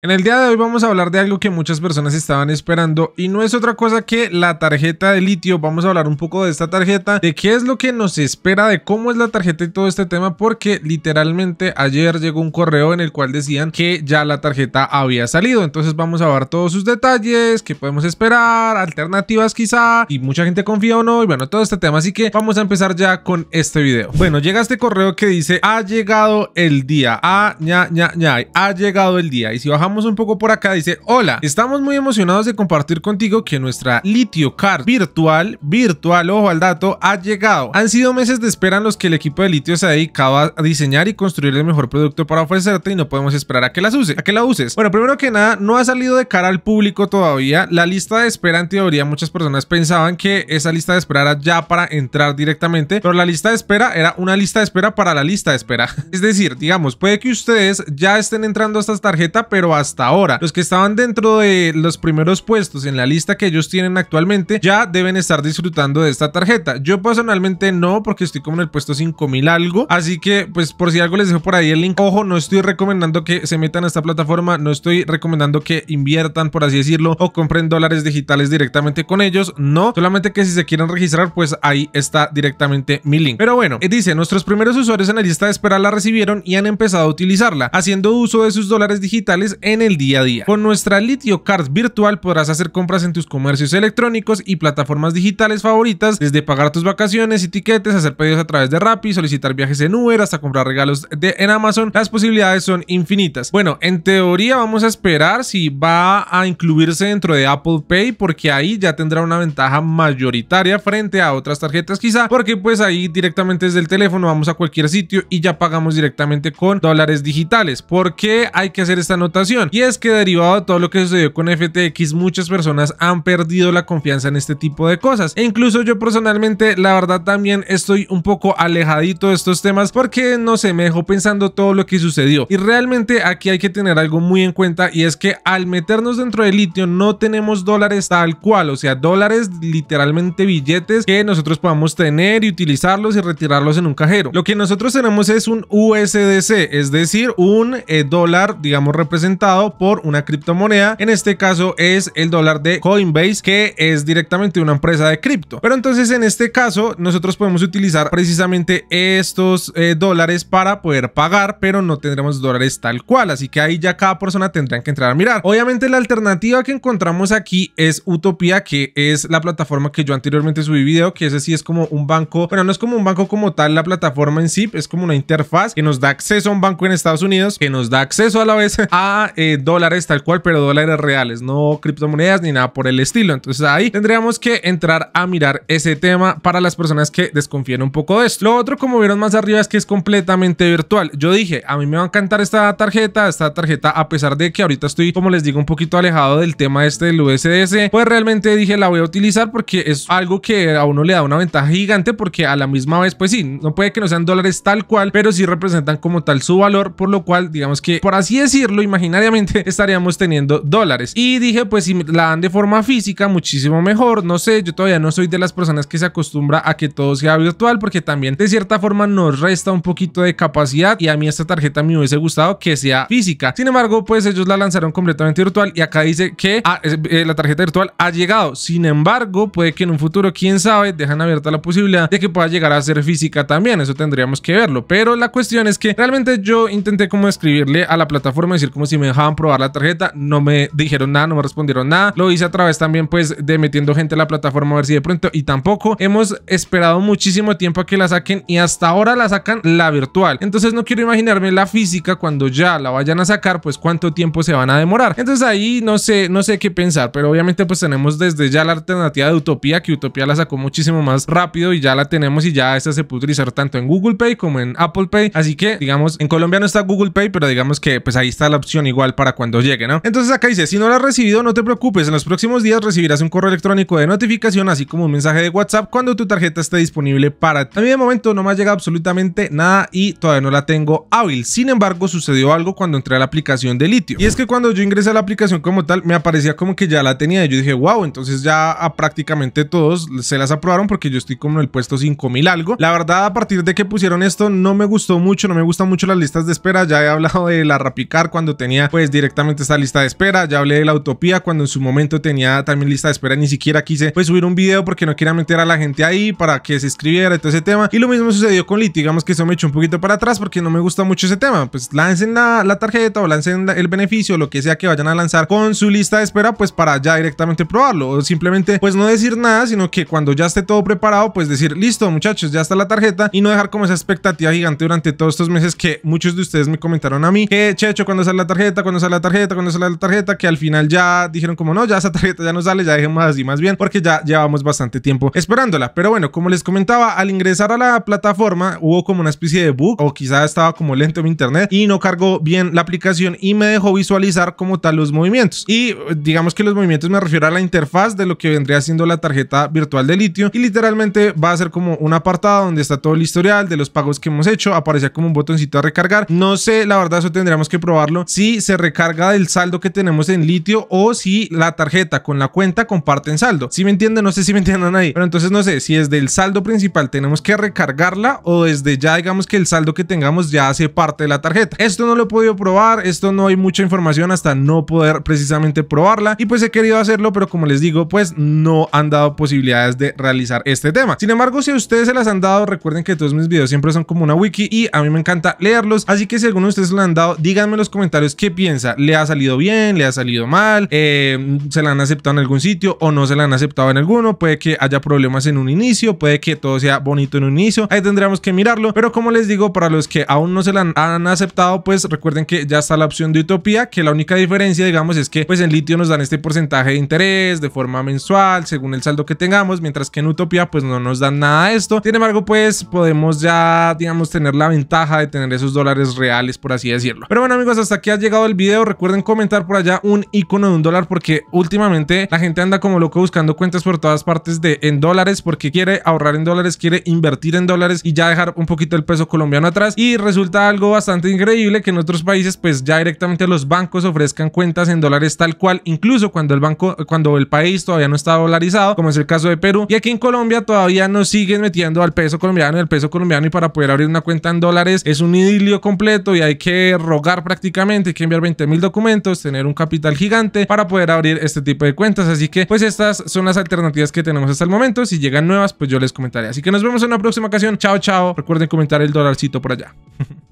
En el día de hoy vamos a hablar de algo que muchas personas estaban esperando y no es otra cosa que la tarjeta de litio. Vamos a hablar un poco de esta tarjeta, de qué es lo que nos espera, de cómo es la tarjeta y todo este tema porque literalmente ayer llegó un correo en el cual decían que ya la tarjeta había salido. Entonces vamos a ver todos sus detalles, qué podemos esperar, alternativas quizá y mucha gente confía o no y bueno todo este tema. Así que vamos a empezar ya con este video. Bueno llega este correo que dice ha llegado el día, ha, ah, ña, ha llegado el día y si bajamos un poco por acá, dice, hola, estamos muy emocionados de compartir contigo que nuestra Litio Card virtual, virtual, ojo al dato, ha llegado. Han sido meses de espera en los que el equipo de Litio se ha dedicado a diseñar y construir el mejor producto para ofrecerte y no podemos esperar a que las use, a que la uses. Bueno, primero que nada, no ha salido de cara al público todavía. La lista de espera en teoría muchas personas pensaban que esa lista de espera era ya para entrar directamente, pero la lista de espera era una lista de espera para la lista de espera. Es decir, digamos, puede que ustedes ya estén entrando a esta tarjeta, pero hasta ahora. Los que estaban dentro de los primeros puestos en la lista que ellos tienen actualmente ya deben estar disfrutando de esta tarjeta. Yo personalmente no porque estoy como en el puesto 5000 algo, así que pues por si algo les dejo por ahí el link. Ojo, no estoy recomendando que se metan a esta plataforma, no estoy recomendando que inviertan por así decirlo o compren dólares digitales directamente con ellos, no, solamente que si se quieren registrar pues ahí está directamente mi link. Pero bueno, eh, dice, nuestros primeros usuarios en la lista de espera la recibieron y han empezado a utilizarla, haciendo uso de sus dólares digitales en el día a día. Con nuestra Litio Card virtual podrás hacer compras en tus comercios electrónicos y plataformas digitales favoritas, desde pagar tus vacaciones y tiquetes, hacer pedidos a través de Rappi, solicitar viajes en Uber, hasta comprar regalos de, en Amazon. Las posibilidades son infinitas. Bueno, en teoría vamos a esperar si va a incluirse dentro de Apple Pay porque ahí ya tendrá una ventaja mayoritaria frente a otras tarjetas quizá porque pues ahí directamente desde el teléfono vamos a cualquier sitio y ya pagamos directamente con dólares digitales. ¿Por qué hay que hacer esta anotación? Y es que derivado de todo lo que sucedió con FTX, muchas personas han perdido la confianza en este tipo de cosas. E incluso yo personalmente, la verdad también estoy un poco alejadito de estos temas porque no se me dejó pensando todo lo que sucedió. Y realmente aquí hay que tener algo muy en cuenta y es que al meternos dentro de litio no tenemos dólares tal cual, o sea, dólares literalmente billetes que nosotros podamos tener y utilizarlos y retirarlos en un cajero. Lo que nosotros tenemos es un USDC, es decir, un eh, dólar, digamos, representado por una criptomoneda. En este caso es el dólar de Coinbase, que es directamente una empresa de cripto. Pero entonces en este caso nosotros podemos utilizar precisamente estos eh, dólares para poder pagar, pero no tendremos dólares tal cual. Así que ahí ya cada persona tendrá que entrar a mirar. Obviamente la alternativa que encontramos aquí es Utopia, que es la plataforma que yo anteriormente subí video, que ese sí es como un banco, bueno, no es como un banco como tal la plataforma en sí, es como una interfaz que nos da acceso a un banco en Estados Unidos, que nos da acceso a la vez a eh, dólares tal cual, pero dólares reales, no criptomonedas ni nada por el estilo. Entonces ahí tendríamos que entrar a mirar ese tema para las personas que desconfían un poco de esto. Lo otro, como vieron más arriba, es que es completamente virtual. Yo dije, a mí me va a encantar esta tarjeta, esta tarjeta, a pesar de que ahorita estoy, como les digo, un poquito alejado del tema este del usds pues realmente dije, la voy a utilizar porque es algo que a uno le da una ventaja gigante porque a la misma vez, pues sí, no puede que no sean dólares tal cual, pero sí representan como tal su valor, por lo cual, digamos que, por así decirlo, imaginaría estaríamos teniendo dólares. Y dije, pues si la dan de forma física, muchísimo mejor. No sé, yo todavía no soy de las personas que se acostumbra a que todo sea virtual, porque también de cierta forma nos resta un poquito de capacidad y a mí esta tarjeta me hubiese gustado que sea física. Sin embargo, pues ellos la lanzaron completamente virtual y acá dice que ah, eh, la tarjeta virtual ha llegado. Sin embargo, puede que en un futuro, quién sabe, dejan abierta la posibilidad de que pueda llegar a ser física también. Eso tendríamos que verlo. Pero la cuestión es que realmente yo intenté como escribirle a la plataforma, decir como si me deja probar la tarjeta, no me dijeron nada, no me respondieron nada. Lo hice a través también pues de metiendo gente a la plataforma a ver si de pronto y tampoco hemos esperado muchísimo tiempo a que la saquen y hasta ahora la sacan la virtual. Entonces no quiero imaginarme la física cuando ya la vayan a sacar, pues cuánto tiempo se van a demorar. Entonces ahí no sé, no sé qué pensar, pero obviamente pues tenemos desde ya la alternativa de Utopía, que Utopía la sacó muchísimo más rápido y ya la tenemos y ya esta se puede utilizar tanto en Google Pay como en Apple Pay. Así que digamos, en Colombia no está Google Pay, pero digamos que pues ahí está la opción para cuando llegue, ¿no? Entonces acá dice, si no la has recibido, no te preocupes, en los próximos días recibirás un correo electrónico de notificación, así como un mensaje de WhatsApp cuando tu tarjeta esté disponible para ti. A mí de momento no me ha llegado absolutamente nada y todavía no la tengo hábil. Sin embargo, sucedió algo cuando entré a la aplicación de litio. Y es que cuando yo ingresé a la aplicación como tal, me aparecía como que ya la tenía. Y yo dije, wow, entonces ya a prácticamente todos se las aprobaron porque yo estoy como en el puesto 5000 algo. La verdad, a partir de que pusieron esto, no me gustó mucho, no me gustan mucho las listas de espera. Ya he hablado de la Rapicar cuando tenía pues directamente esta lista de espera. Ya hablé de la utopía cuando en su momento tenía también lista de espera. Ni siquiera quise pues subir un video porque no quería meter a la gente ahí para que se escribiera y todo ese tema. Y lo mismo sucedió con Lit. Digamos que eso me echó un poquito para atrás porque no me gusta mucho ese tema. Pues lancen la, tarjeta o lancen el beneficio, lo que sea que vayan a lanzar con su lista de espera pues para ya directamente probarlo. O simplemente pues no decir nada, sino que cuando ya esté todo preparado pues decir listo muchachos ya está la tarjeta y no dejar como esa expectativa gigante durante todos estos meses que muchos de ustedes me comentaron a mí que eh, Checho cuando sale la tarjeta cuando sale la tarjeta, cuando sale la tarjeta, que al final ya dijeron como no, ya esa tarjeta ya no sale, ya dejemos así más bien, porque ya llevamos bastante tiempo esperándola. Pero bueno, como les comentaba, al ingresar a la plataforma hubo como una especie de bug o quizá estaba como lento mi internet y no cargó bien la aplicación y me dejó visualizar como tal los movimientos. Y digamos que los movimientos me refiero a la interfaz de lo que vendría siendo la tarjeta virtual de litio y literalmente va a ser como un apartado donde está todo el historial de los pagos que hemos hecho, aparecía como un botoncito a recargar. No sé, la verdad eso tendríamos que probarlo. Si sí, se recarga del saldo que tenemos en litio o si la tarjeta con la cuenta comparten saldo. Si me entienden? No sé si me entienden ahí. Pero entonces no sé si desde el saldo principal tenemos que recargarla o desde ya digamos que el saldo que tengamos ya hace parte de la tarjeta. Esto no lo he podido probar, esto no hay mucha información hasta no poder precisamente probarla y pues he querido hacerlo pero como les digo pues no han dado posibilidades de realizar este tema. Sin embargo si ustedes se las han dado recuerden que todos mis videos siempre son como una wiki y a mí me encanta leerlos así que si alguno de ustedes lo han dado díganme en los comentarios qué piensa? ¿Le ha salido bien? ¿Le ha salido mal? Eh, ¿Se la han aceptado en algún sitio o no se la han aceptado en alguno? Puede que haya problemas en un inicio, puede que todo sea bonito en un inicio. Ahí tendríamos que mirarlo. Pero como les digo, para los que aún no se la han aceptado, pues recuerden que ya está la opción de Utopía, que la única diferencia, digamos, es que pues en litio nos dan este porcentaje de interés de forma mensual, según el saldo que tengamos, mientras que en Utopía pues no nos dan nada de esto. Sin embargo, pues podemos ya, digamos, tener la ventaja de tener esos dólares reales, por así decirlo. Pero bueno, amigos, hasta aquí ha llegado el video, recuerden comentar por allá un icono de un dólar porque últimamente la gente anda como loco buscando cuentas por todas partes de en dólares porque quiere ahorrar en dólares, quiere invertir en dólares y ya dejar un poquito el peso colombiano atrás y resulta algo bastante increíble que en otros países pues ya directamente los bancos ofrezcan cuentas en dólares tal cual, incluso cuando el banco, cuando el país todavía no está dolarizado, como es el caso de Perú y aquí en Colombia todavía nos siguen metiendo al peso colombiano, el peso colombiano y para poder abrir una cuenta en dólares es un idilio completo y hay que rogar prácticamente, que enviar 20 mil documentos, tener un capital gigante para poder abrir este tipo de cuentas. Así que pues estas son las alternativas que tenemos hasta el momento. Si llegan nuevas, pues yo les comentaré. Así que nos vemos en una próxima ocasión. Chao, chao. Recuerden comentar el dolarcito por allá.